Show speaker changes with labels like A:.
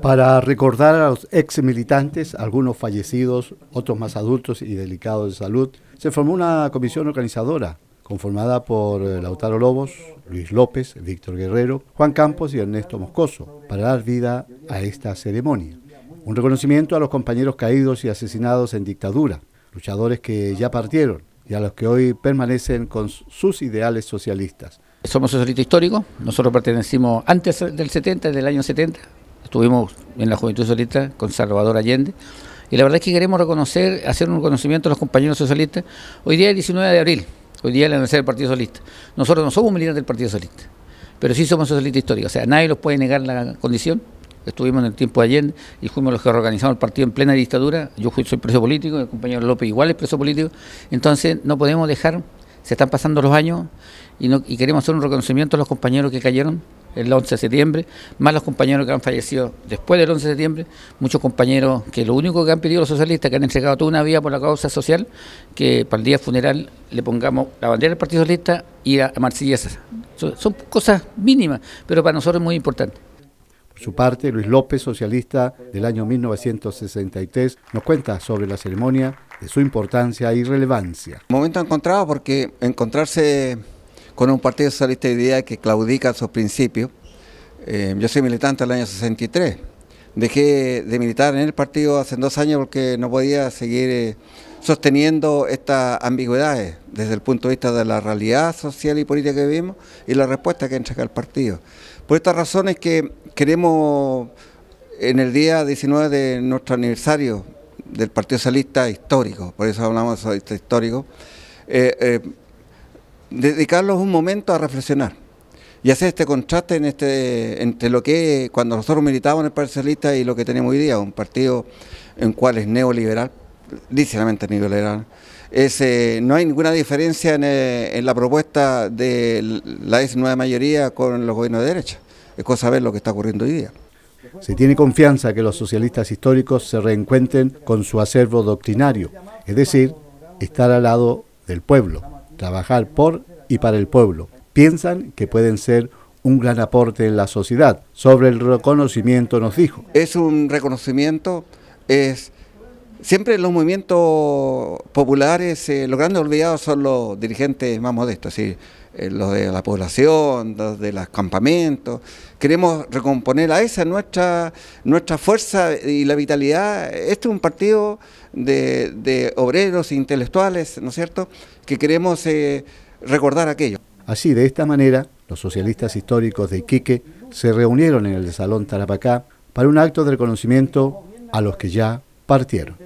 A: Para recordar a los ex militantes, algunos fallecidos, otros más adultos y delicados de salud, se formó una comisión organizadora conformada por eh, Lautaro Lobos, Luis López, Víctor Guerrero, Juan Campos y Ernesto Moscoso, para dar vida a esta ceremonia. Un reconocimiento a los compañeros caídos y asesinados en dictadura, luchadores que ya partieron y a los que hoy permanecen con
B: sus ideales socialistas. Somos socialistas históricos, nosotros pertenecimos antes del 70, del año 70, estuvimos en la Juventud Socialista con Salvador Allende, y la verdad es que queremos reconocer, hacer un reconocimiento a los compañeros socialistas. Hoy día es el 19 de abril, hoy día es la aniversario del Partido Socialista. Nosotros no somos militantes del Partido Socialista, pero sí somos socialistas históricos, o sea, nadie los puede negar la condición estuvimos en el tiempo de ayer y fuimos los que organizamos el partido en plena dictadura. Yo soy preso político, el compañero López igual es preso político. Entonces no podemos dejar, se están pasando los años y, no, queremos hacer un reconocimiento a los compañeros que cayeron el 11 de septiembre, más los compañeros que han fallecido después del 11 de septiembre, muchos compañeros que lo único que han pedido los socialistas, que han entregado toda una vida por la causa social, que para el día funeral le pongamos la bandera del Partido Socialista y a Marsellesa. son cosas mínimas, pero para nosotros es muy importante
A: su parte, Luis López, socialista del año 1963, nos cuenta sobre la ceremonia, de su importancia y relevancia. Momento encontrado porque
C: encontrarse con un partido socialista de idea que claudica sus principios. Eh, yo soy militante del año 63. Dejé de militar en el partido hace dos años porque no podía seguir eh, sosteniendo estas ambigüedades desde el punto de vista de la realidad social y política que vivimos y la respuesta que entrega el partido. Por estas razones que queremos en el día 19 de nuestro aniversario del Partido Socialista histórico, por eso hablamos de socialista histórico, eh, eh dedicarlos un momento a reflexionar y hacer este contraste este, entre lo que cuando nosotros militábamos en el Partido Socialista y lo que tenemos hoy día, un partido en cual es neoliberal, ligeramente neoliberal. ese eh, no hay ninguna diferencia en, eh, en la propuesta de la 19 mayoría con los gobiernos de derecha es cosa ver lo que está
A: ocurriendo hoy día. Se tiene confianza que los socialistas históricos se reencuentren con su acervo doctrinario, es decir, estar al lado del pueblo, trabajar por y para el pueblo. Piensan que pueden ser un gran aporte en la sociedad. Sobre el reconocimiento nos dijo.
C: Es un reconocimiento, es Siempre los movimientos populares, eh, los grandes olvidados son los dirigentes más modestos, ¿sí? Eh, los de la población, los de los campamentos. Queremos recomponer a esa nuestra, nuestra fuerza y la vitalidad. Este es un partido de, obreros intelectuales, ¿no es cierto?, que queremos eh, recordar aquello.
A: Así, de esta manera, los socialistas históricos de Iquique se reunieron en el Salón Tarapacá para un acto de reconocimiento a los que ya partieron.